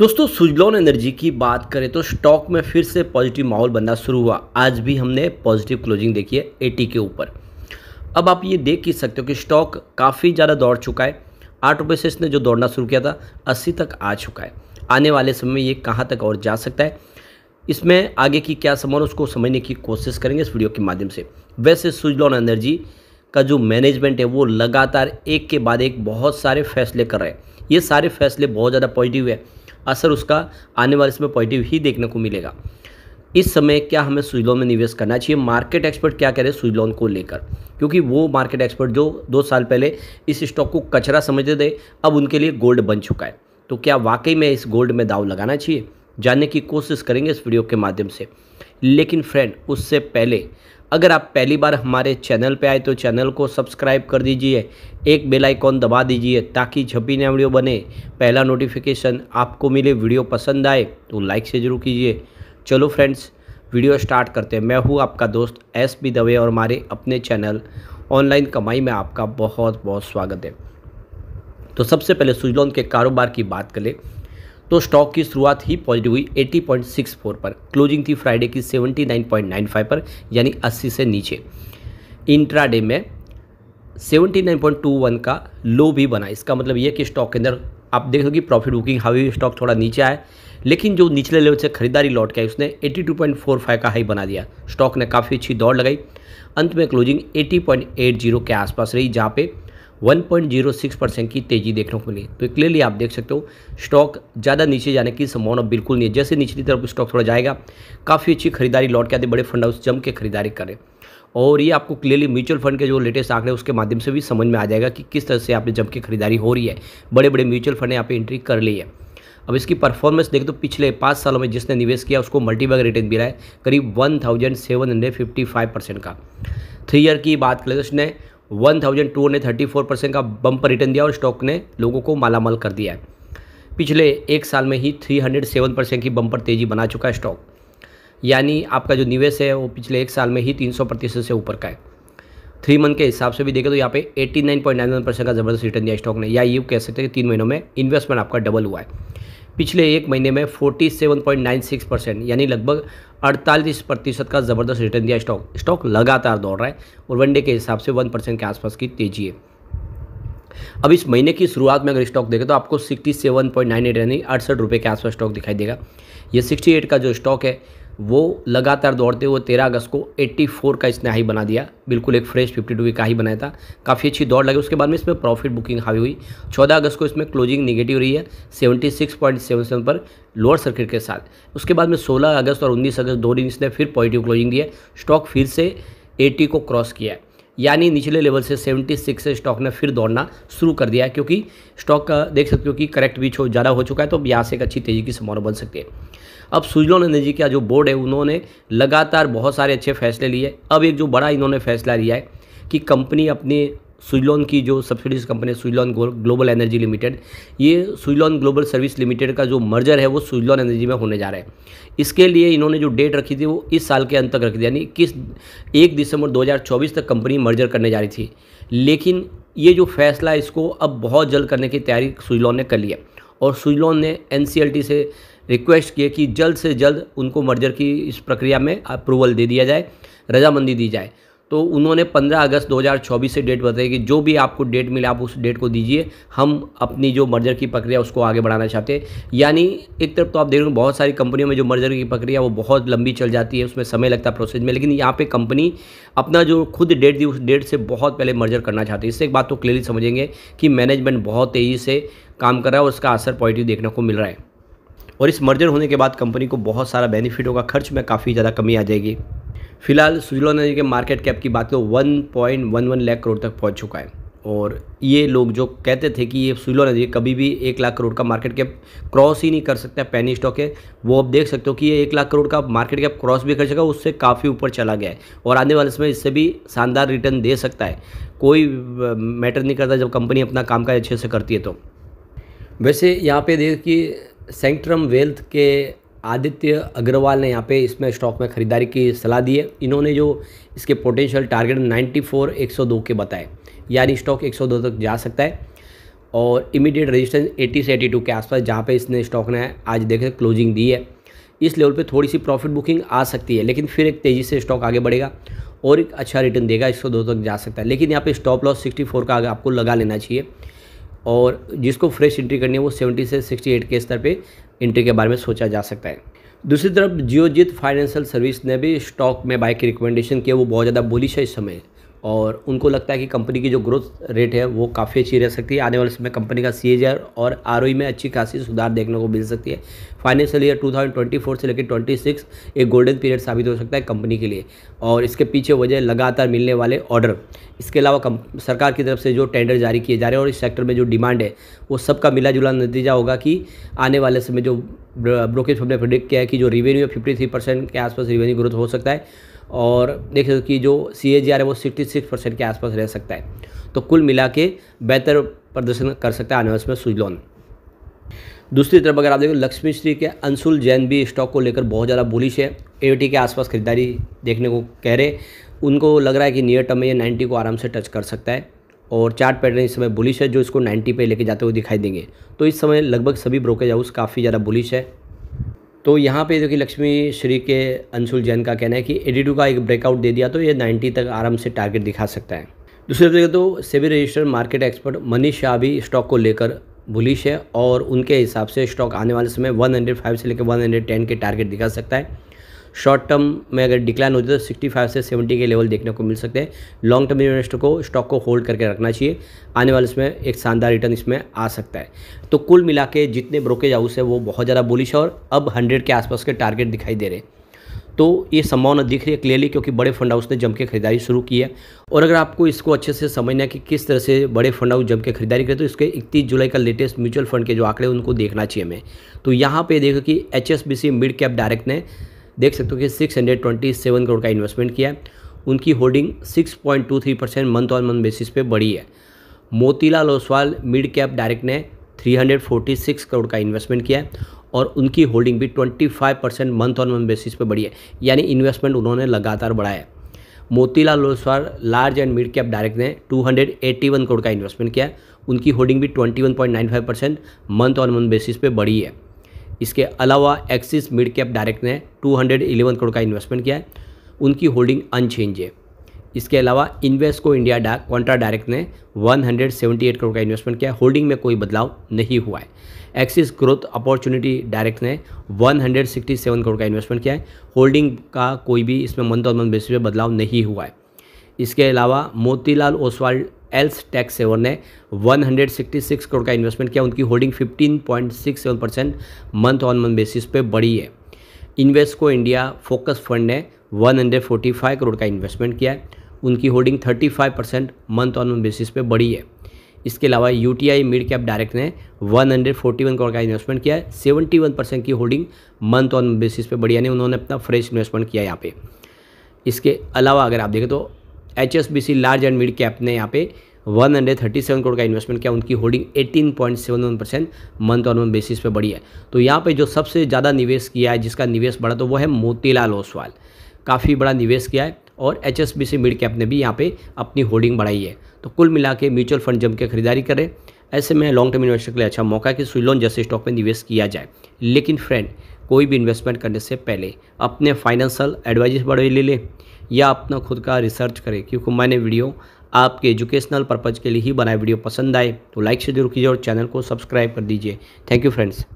दोस्तों सुजलॉन एनर्जी की बात करें तो स्टॉक में फिर से पॉजिटिव माहौल बनना शुरू हुआ आज भी हमने पॉजिटिव क्लोजिंग देखी है एटी के ऊपर अब आप ये देख ही सकते हो कि स्टॉक काफ़ी ज़्यादा दौड़ चुका है आठ रुपये से इसने जो दौड़ना शुरू किया था अस्सी तक आ चुका है आने वाले समय में ये कहाँ तक और जा सकता है इसमें आगे की क्या समान उसको समझने की कोशिश करेंगे इस वीडियो के माध्यम से वैसे सुजलॉन एनर्जी का जो मैनेजमेंट है वो लगातार एक के बाद एक बहुत सारे फैसले कर रहे हैं ये सारे फैसले बहुत ज़्यादा पॉजिटिव है असर उसका आने वाले समय पॉजिटिव ही देखने को मिलेगा इस समय क्या हमें सुई में निवेश करना चाहिए मार्केट एक्सपर्ट क्या कह रहे हैं सुई को लेकर क्योंकि वो मार्केट एक्सपर्ट जो दो साल पहले इस स्टॉक को कचरा समझते थे अब उनके लिए गोल्ड बन चुका है तो क्या वाकई में इस गोल्ड में दाव लगाना चाहिए जानने की कोशिश करेंगे इस वीडियो के माध्यम से लेकिन फ्रेंड उससे पहले अगर आप पहली बार हमारे चैनल पे आए तो चैनल को सब्सक्राइब कर दीजिए एक बेल आइकॉन दबा दीजिए ताकि जब भी नया वीडियो बने पहला नोटिफिकेशन आपको मिले वीडियो पसंद आए तो लाइक से ज़रूर कीजिए चलो फ्रेंड्स वीडियो स्टार्ट करते हैं मैं हूँ आपका दोस्त एस बी दवे और हमारे अपने चैनल ऑनलाइन कमाई में आपका बहुत बहुत स्वागत है तो सबसे पहले सुजलॉन के कारोबार की बात करें तो स्टॉक की शुरुआत ही पॉजिटिव हुई 80.64 पर क्लोजिंग थी फ्राइडे की 79.95 पर यानी 80 से नीचे इंट्राडे में 79.21 का लो भी बना इसका मतलब यह कि स्टॉक के अंदर आप देख कि प्रॉफिट बुकिंग हावी स्टॉक थोड़ा नीचे आया लेकिन जो निचले लेवल से खरीदारी लौट के आई उसने 82.45 का हाई बना दिया स्टॉक ने काफ़ी अच्छी दौड़ लगाई अंत में क्लोजिंग 80.80 के आसपास रही जहाँ पे 1.06 परसेंट की तेजी देखने को मिली तो क्लियरली आप देख सकते हो स्टॉक ज़्यादा नीचे जाने की संभावना बिल्कुल नहीं है जैसे निचली तरफ स्टॉक थोड़ा जाएगा काफ़ी अच्छी खरीदारी लौट के आते बड़े फंड हाउस जम के खरीदारी करें और ये आपको क्लियरली म्यूचुअल फंड के जो लेटेस्ट आंकड़े उसके माध्यम से भी समझ में आ जाएगा कि किस तरह से आपने जम के खरीदारी हो रही है बड़े बड़े म्यूचुअल फंड यहाँ पे एंट्री कर ली है अब इसकी परफॉर्मेंस देख तो पिछले पाँच सालों में जिसने निवेश किया उसको मल्टीबैग रिटर्न मिला है करीब one thousand seven hundred fifty five percent का थ्री ईयर की बात करें तो उसने one thousand two hundred thirty four percent का बम्पर रिटर्न दिया और स्टॉक ने लोगों को मालामाल कर दिया है पिछले एक साल में ही थ्री हंड्रेड सेवन परसेंट की बम्पर तेज़ी बना चुका है स्टॉक यानी आपका जो निवेश है वो पिछले एक साल में ही तीन सौ प्रतिशत से ऊपर का है थ्री मंथ के हिसाब से भी देखें तो यहाँ पे 89.91 परसेंट का ज़बरदस्त रिटर्न दिया स्टॉक ने या ये कह सकते हैं कि तीन महीनों में इन्वेस्टमेंट आपका डबल हुआ है पिछले एक महीने में 47.96 परसेंट यानी लगभग 48 प्रतिशत का ज़बरदस्त रिटर्न दिया स्टॉक स्टॉक लगातार दौड़ रहा है और वनडे के हिसाब से वन परसेंट के आसपास की तेजी है अब इस महीने की शुरुआत में अगर स्टॉक देखें तो आपको 67.98 यानी अड़सठ रुपये के आसपास स्टॉक दिखाई देगा ये 68 का जो स्टॉक है वो लगातार दौड़ते हुए तेरह अगस्त को 84 का इसने हाई बना दिया बिल्कुल एक फ्रेश 52 का हाई बनाया था काफ़ी अच्छी दौड़ लगी उसके बाद में इसमें प्रॉफिट बुकिंग हाई हुई 14 अगस्त को इसमें क्लोजिंग निगेटिव रही है 76.77 पर लोअर सर्किट के साथ उसके बाद में 16 अगस्त और 19 अगस्त दो दिन इसने फिर पॉजिटिव क्लोजिंग दिया स्टॉक फिर से एटी को क्रॉस किया यानी निचले लेवल से 76 से स्टॉक ने फिर दौड़ना शुरू कर दिया क्योंकि स्टॉक का देख सकते हो कि करेक्ट बीच हो ज़्यादा हो चुका है तो अब यहाँ से एक अच्छी तेज़ी की संभावना बन सकती है अब सुजलोन का जो बोर्ड है उन्होंने लगातार बहुत सारे अच्छे फैसले लिए अब एक जो बड़ा इन्होंने फैसला लिया है कि कंपनी अपनी सुजलोन की जो सब्सिडीज कंपनी है सुजलोन ग्लोबल एनर्जी लिमिटेड ये सुजलोन ग्लोबल सर्विस लिमिटेड का जो मर्जर है वो सुजलोन एनर्जी में होने जा रहा है इसके लिए इन्होंने जो डेट रखी थी वो इस साल के अंत तक रखी थी यानी किस एक दिसंबर 2024 तक कंपनी मर्जर करने जा रही थी लेकिन ये जो फैसला इसको अब बहुत जल्द करने की तैयारी सुजलोन ने कर ली है और सुजलोन ने एन से रिक्वेस्ट किए कि जल्द से जल्द उनको मर्जर की इस प्रक्रिया में अप्रूवल दे दिया जाए रजामंदी दी जाए तो उन्होंने 15 अगस्त 2024 से डेट बताई कि जो भी आपको डेट मिले आप उस डेट को दीजिए हम अपनी जो मर्जर की प्रक्रिया उसको आगे बढ़ाना चाहते हैं यानी एक तरफ तो आप देख रहे हो बहुत सारी कंपनियों में जो मर्जर की प्रक्रिया वो बहुत लंबी चल जाती है उसमें समय लगता है प्रोसेस में लेकिन यहाँ पर कंपनी अपना जो खुद डेट दी उस डेट से बहुत पहले मर्जर करना चाहती है इससे एक बात तो क्लियरली समझेंगे कि मैनेजमेंट बहुत तेज़ी से काम कर रहा है और उसका असर पॉजिटिव देखने को मिल रहा है और इस मर्जर होने के बाद कंपनी को बहुत सारा बेनिफिट होगा खर्च में काफ़ी ज़्यादा कमी आ जाएगी फिलहाल सुजलॉन एनर्जी के मार्केट कैप की बात वन वन लाख करोड़ तक पहुंच चुका है और ये लोग जो कहते थे कि ये सुजलॉन एनर्जी कभी भी एक लाख करोड़ का मार्केट कैप क्रॉस ही नहीं कर सकता पैनी स्टॉक है वो आप देख सकते हो कि ये एक लाख करोड़ का मार्केट कैप क्रॉस भी कर सकेगा उससे काफ़ी ऊपर चला गया है और आने वाले समय इससे भी शानदार रिटर्न दे सकता है कोई मैटर नहीं करता जब कंपनी अपना कामकाज अच्छे से करती है तो वैसे यहाँ पे देखिए सेंट्रम वेल्थ के आदित्य अग्रवाल ने यहाँ पे इसमें स्टॉक में ख़रीदारी की सलाह दी है इन्होंने जो इसके पोटेंशियल टारगेट 94 102 के बताए यानी स्टॉक 102 तक जा सकता है और इमीडिएट रेजिस्टेंस 80 से 82 के आसपास जहाँ पे इसने स्टॉक ने आज देखे क्लोजिंग दी है इस लेवल पे थोड़ी सी प्रॉफिट बुकिंग आ सकती है लेकिन फिर एक तेज़ी से स्टॉक आगे बढ़ेगा और एक अच्छा रिटर्न देगा एक तक जा सकता है लेकिन यहाँ पर स्टॉप लॉस सिक्सटी का आगे आपको लगा लेना चाहिए और जिसको फ्रेश एंट्री करनी है वो 70 से 68 के स्तर पे एंट्री के बारे में सोचा जा सकता है दूसरी तरफ जियोजित फाइनेंशियल सर्विस ने भी स्टॉक में बाय की रिकमेंडेशन किया वो बहुत ज़्यादा बोलिश है इस समय और उनको लगता है कि कंपनी की जो ग्रोथ रेट है वो काफ़ी अच्छी रह सकती है आने वाले समय कंपनी का सी और आर e में अच्छी खासी सुधार देखने को मिल सकती है फाइनेंशियल ईयर 2024 से लेकर 26 एक गोल्डन पीरियड साबित हो सकता है कंपनी के लिए और इसके पीछे वजह लगातार मिलने वाले ऑर्डर इसके अलावा सरकार की तरफ से जो टेंडर जारी किए जा रहे हैं और इस सेक्टर में जो डिमांड है वो सबका मिला जुला नतीजा होगा कि आने वाले समय जो ब्रोकेज हमने प्रोडिक्ट किया है कि जो रिवेन्यू फिफ्टी थ्री परसेंट के आसपास रिवेन्यू ग्रोथ हो सकता है और देख सकते हो कि जो सी है वो सिक्सटी सिक्स परसेंट के आसपास रह सकता है तो कुल मिला के बेहतर प्रदर्शन कर सकता है आने वाले समय सुजलोन दूसरी तरफ अगर आप देखो लक्ष्मी श्री के अंशुल जैन भी स्टॉक को लेकर बहुत ज़्यादा बुलिश है एटी के आसपास खरीदारी देखने को कह रहे उनको लग रहा है कि नियर टर्म में ये 90 को आराम से टच कर सकता है और चार्ट पैटर्न इस समय बुलिश है जो इसको 90 पे लेके जाते हुए दिखाई देंगे तो इस समय लगभग सभी ब्रोकेज हाउस काफ़ी ज़्यादा बुलिश है तो यहाँ पे देखिए लक्ष्मी श्री के अंशुल जैन का कहना है कि एडी का एक ब्रेकआउट दे दिया तो ये 90 तक आराम से टारगेट दिखा सकता है दूसरी तरफ तो SEBI register market expert Manish Shah भी स्टॉक को लेकर बुलिश है और उनके हिसाब से स्टॉक आने वाले समय 105 से लेकर 110 के टारगेट दिखा सकता है शॉर्ट टर्म में अगर डिक्लाइन होती है तो सिक्सटी फाइव से सेवेंटी के लेवल देखने को मिल सकते हैं लॉन्ग टर्म इन्वेस्टर को स्टॉक को होल्ड करके रखना चाहिए आने वाले इसमें एक शानदार रिटर्न इसमें आ सकता है तो कुल मिला के जितने ब्रोकेज हाउस है वो बहुत ज़्यादा बुलिश है और अब हंड्रेड के आसपास के टारगेट दिखाई दे रहे हैं तो ये संभावना दिख रही है क्लियरली क्योंकि बड़े फंड हाउस ने जम के खरीदारी शुरू की है और अगर आपको इसको अच्छे से समझना है कि किस तरह से बड़े फंड हाउस जम के खरीदारी करें तो इसके इकतीस जुलाई का लेटेस्ट म्यूचुअल फंड के जो आंकड़े उनको देखना चाहिए हमें तो यहाँ पे देखो कि एच मिड कैप डायरेक्ट ने देख सकते हो कि 627 करोड़ का इन्वेस्टमेंट किया है उनकी holding 6.23 percent month on month basis पे बढ़ी है Motilal Oswal mid cap direct ने 346 करोड़ का इन्वेस्टमेंट किया है और उनकी होल्डिंग भी 25 percent month on month basis पे बढ़ी है यानी इन्वेस्टमेंट उन्होंने लगातार बढ़ाया है Motilal Oswal large and mid cap direct ने वन करोड़ का इन्वेस्टमेंट किया है उनकी होल्डिंग भी five percent month on month basis पे बढ़ी है इसके अलावा एक्सिस मिड कैप डायरेक्ट ने 211 करोड़ का इन्वेस्टमेंट किया है उनकी होल्डिंग अनचेंज है इसके अलावा इन्वेस्ट को इंडिया डा कॉन्ट्रा डायरेक्ट ने 178 करोड़ का इन्वेस्टमेंट किया होल्डिंग में कोई बदलाव नहीं हुआ है एक्सिस ग्रोथ अपॉर्चुनिटी डायरेक्ट ने 167 करोड़ का इन्वेस्टमेंट किया है होल्डिंग का कोई भी इसमें मंथ और मंथ बेसिस पर बदलाव नहीं हुआ है इसके अलावा Motilal Oswal ELSS tax seven ने 166 करोड़ का इन्वेस्टमेंट किया उनकी holding 15.67 percent month on month basis पे बढ़ी है इन्वेस्ट को इंडिया फोकस फंड ने 145 करोड़ का इन्वेस्टमेंट किया है उनकी holding 35 percent month on month basis पे बढ़ी है इसके अलावा U T I mid cap direct ने 141 करोड़ का इन्वेस्टमेंट किया है 71 परसेंट की होल्डिंग मंथ ऑन बेसिस पे बढ़ी यानी उन्होंने अपना फ्रेश इन्वेस्टमेंट किया यहाँ पे इसके अलावा अगर आप देखें तो H large and mid cap ने यहाँ पे 137 करोड़ का इन्वेस्टमेंट किया उनकी holding 18.71 percent month on month basis पे बढ़ी है तो यहाँ पे जो सबसे ज़्यादा निवेश किया है जिसका निवेश बढ़ा तो वो है मोतीलाल ओसवाल काफ़ी बड़ा निवेश किया है और एच एस मिड कैप ने भी यहाँ पर अपनी होल्डिंग बढ़ाई है तो कुल मिला के म्यूचुअल फंड जम के खरीदारी करें ऐसे में लॉन्ग टर्म इन्वेस्टर के लिए अच्छा मौका है कि सुलोन जैसे स्टॉक में निवेश किया जाए लेकिन फ्रेंड कोई भी इन्वेस्टमेंट करने से पहले अपने फाइनेंशियल एडवाइजर्स बड़े ले लें या अपना खुद का रिसर्च करें क्योंकि मैंने वीडियो आपके एजुकेशनल पर्पज़ के लिए ही बनाए वीडियो पसंद आए तो लाइक से जरूर कीजिए और चैनल को सब्सक्राइब कर दीजिए थैंक यू फ्रेंड्स